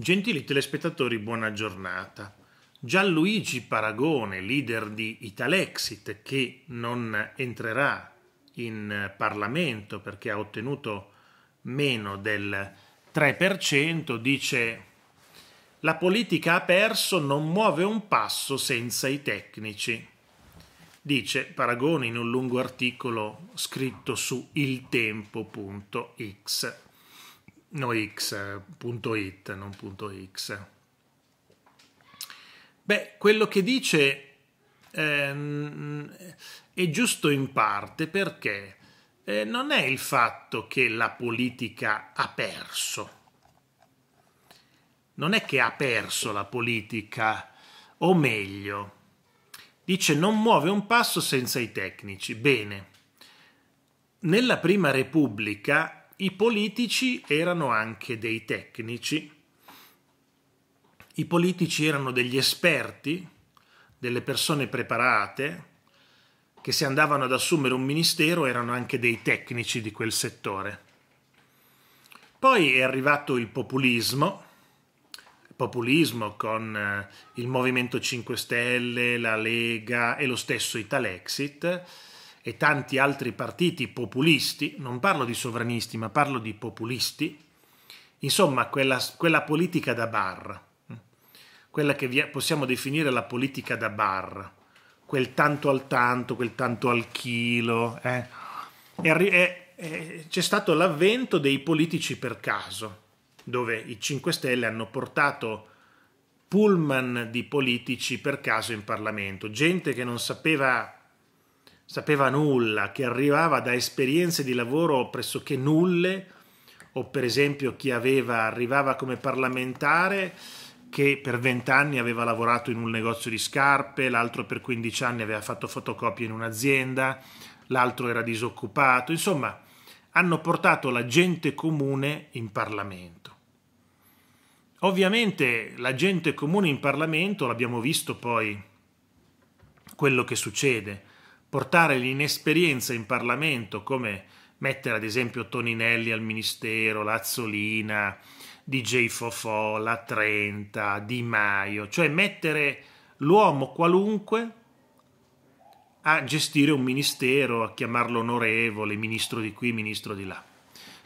Gentili telespettatori, buona giornata. Gianluigi Paragone, leader di Italexit, che non entrerà in Parlamento perché ha ottenuto meno del 3%, dice la politica ha perso, non muove un passo senza i tecnici. Dice Paragone in un lungo articolo scritto su iltempo.x no x, punto it, non punto x. Beh, quello che dice ehm, è giusto in parte perché eh, non è il fatto che la politica ha perso. Non è che ha perso la politica, o meglio, dice non muove un passo senza i tecnici. Bene, nella Prima Repubblica i politici erano anche dei tecnici, i politici erano degli esperti, delle persone preparate, che se andavano ad assumere un ministero erano anche dei tecnici di quel settore. Poi è arrivato il populismo, populismo con eh, il Movimento 5 Stelle, la Lega e lo stesso Italexit, e tanti altri partiti populisti, non parlo di sovranisti ma parlo di populisti, insomma quella, quella politica da bar, quella che possiamo definire la politica da bar, quel tanto al tanto, quel tanto al chilo, eh? c'è stato l'avvento dei politici per caso, dove i 5 Stelle hanno portato pullman di politici per caso in Parlamento, gente che non sapeva sapeva nulla, che arrivava da esperienze di lavoro pressoché nulle, o per esempio chi aveva, arrivava come parlamentare che per vent'anni aveva lavorato in un negozio di scarpe, l'altro per 15 anni aveva fatto fotocopie in un'azienda, l'altro era disoccupato, insomma hanno portato la gente comune in Parlamento. Ovviamente la gente comune in Parlamento, l'abbiamo visto poi quello che succede, portare l'inesperienza in Parlamento, come mettere ad esempio Toninelli al Ministero, Lazzolina, DJ Fofò, La Trenta, Di Maio, cioè mettere l'uomo qualunque a gestire un ministero, a chiamarlo onorevole, ministro di qui, ministro di là,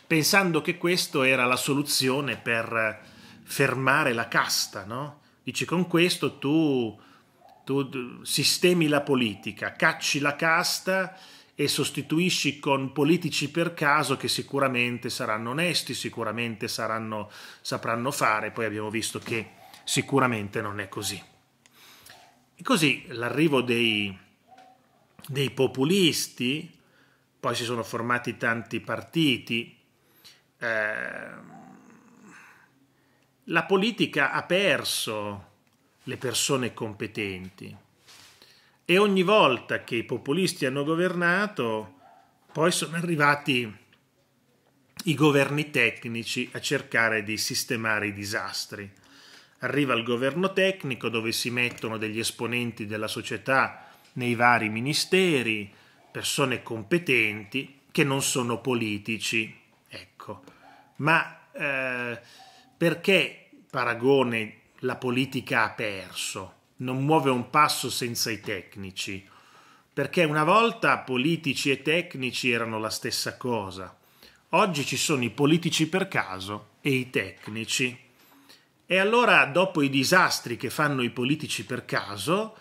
pensando che questa era la soluzione per fermare la casta, no? Dici con questo tu tu sistemi la politica, cacci la casta e sostituisci con politici per caso che sicuramente saranno onesti, sicuramente saranno, sapranno fare, poi abbiamo visto che sicuramente non è così. E così l'arrivo dei, dei populisti, poi si sono formati tanti partiti, eh, la politica ha perso le persone competenti. E ogni volta che i populisti hanno governato, poi sono arrivati i governi tecnici a cercare di sistemare i disastri. Arriva il governo tecnico dove si mettono degli esponenti della società nei vari ministeri, persone competenti che non sono politici. Ecco, ma eh, perché paragone la politica ha perso, non muove un passo senza i tecnici, perché una volta politici e tecnici erano la stessa cosa. Oggi ci sono i politici per caso e i tecnici. E allora, dopo i disastri che fanno i politici per caso,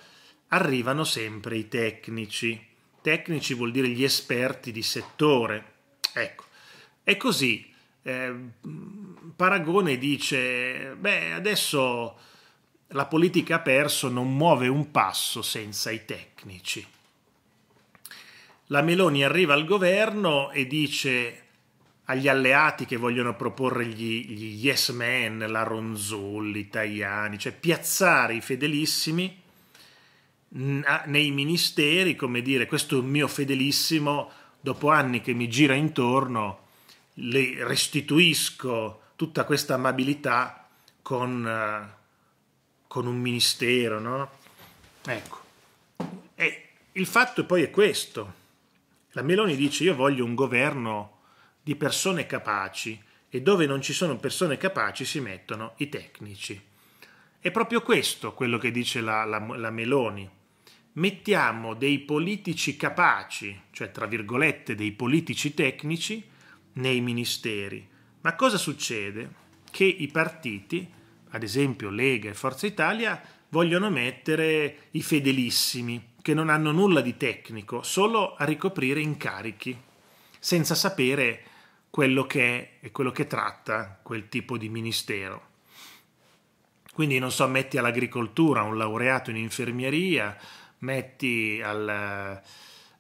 arrivano sempre i tecnici. Tecnici vuol dire gli esperti di settore. Ecco, è così. Eh, Paragone dice, beh, adesso la politica ha perso, non muove un passo senza i tecnici. La Meloni arriva al governo e dice agli alleati che vogliono proporre gli, gli yes men, la Ronzulli, Tajani, cioè piazzare i fedelissimi nei ministeri, come dire, questo mio fedelissimo, dopo anni che mi gira intorno, le restituisco tutta questa amabilità con, eh, con un ministero, no? Ecco. E il fatto poi è questo. La Meloni dice io voglio un governo di persone capaci e dove non ci sono persone capaci si mettono i tecnici. È proprio questo quello che dice la, la, la, Meloni. Mettiamo dei politici capaci, cioè tra virgolette dei politici tecnici, nei ministeri. Ma cosa succede? Che i partiti, ad esempio Lega e Forza Italia, vogliono mettere i fedelissimi, che non hanno nulla di tecnico, solo a ricoprire incarichi, senza sapere quello che è e quello che tratta quel tipo di ministero. Quindi non so, metti all'agricoltura un laureato in infermieria, metti al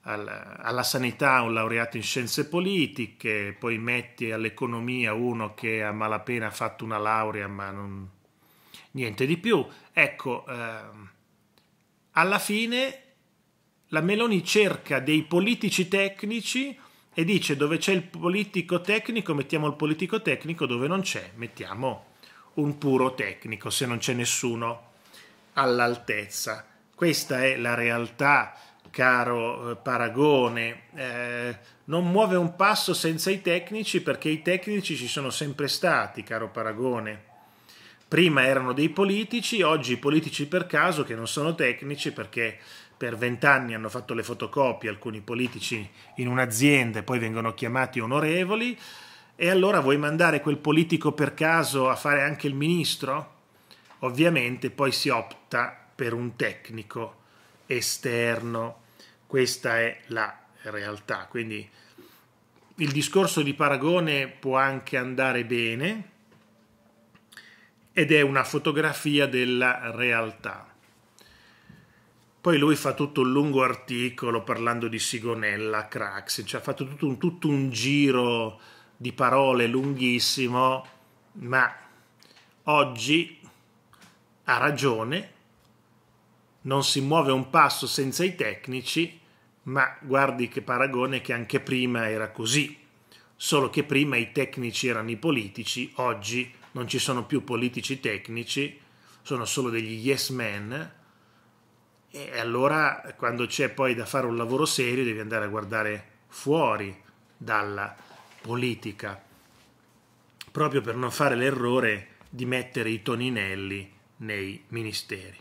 alla sanità un laureato in scienze politiche, poi metti all'economia uno che a malapena ha fatto una laurea ma non, niente di più. Ecco, ehm, alla fine la Meloni cerca dei politici tecnici e dice dove c'è il politico tecnico mettiamo il politico tecnico, dove non c'è mettiamo un puro tecnico se non c'è nessuno all'altezza. Questa è la realtà caro eh, Paragone, eh, non muove un passo senza i tecnici perché i tecnici ci sono sempre stati, caro Paragone. Prima erano dei politici, oggi i politici per caso che non sono tecnici perché per vent'anni hanno fatto le fotocopie alcuni politici in un'azienda e poi vengono chiamati onorevoli. E allora vuoi mandare quel politico per caso a fare anche il ministro? Ovviamente poi si opta per un tecnico esterno. Questa è la realtà. Quindi il discorso di paragone può anche andare bene ed è una fotografia della realtà. Poi lui fa tutto un lungo articolo parlando di Sigonella, Crax, cioè ha fatto tutto un, tutto un giro di parole lunghissimo, ma oggi ha ragione, non si muove un passo senza i tecnici ma guardi che paragone che anche prima era così, solo che prima i tecnici erano i politici, oggi non ci sono più politici tecnici, sono solo degli yes men e allora quando c'è poi da fare un lavoro serio devi andare a guardare fuori dalla politica, proprio per non fare l'errore di mettere i toninelli nei ministeri.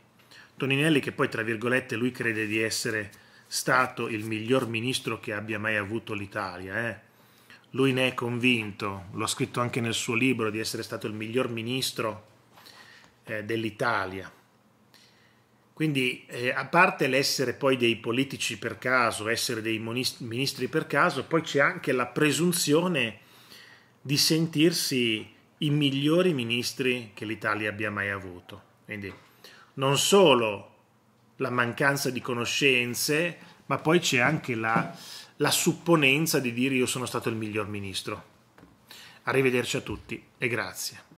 Toninelli che poi tra virgolette lui crede di essere stato il miglior ministro che abbia mai avuto l'Italia. Eh? Lui ne è convinto, lo ha scritto anche nel suo libro, di essere stato il miglior ministro eh, dell'Italia. Quindi, eh, a parte l'essere poi dei politici per caso, essere dei ministri per caso, poi c'è anche la presunzione di sentirsi i migliori ministri che l'Italia abbia mai avuto. Quindi, non solo la mancanza di conoscenze, ma poi c'è anche la, la supponenza di dire io sono stato il miglior ministro. Arrivederci a tutti e grazie.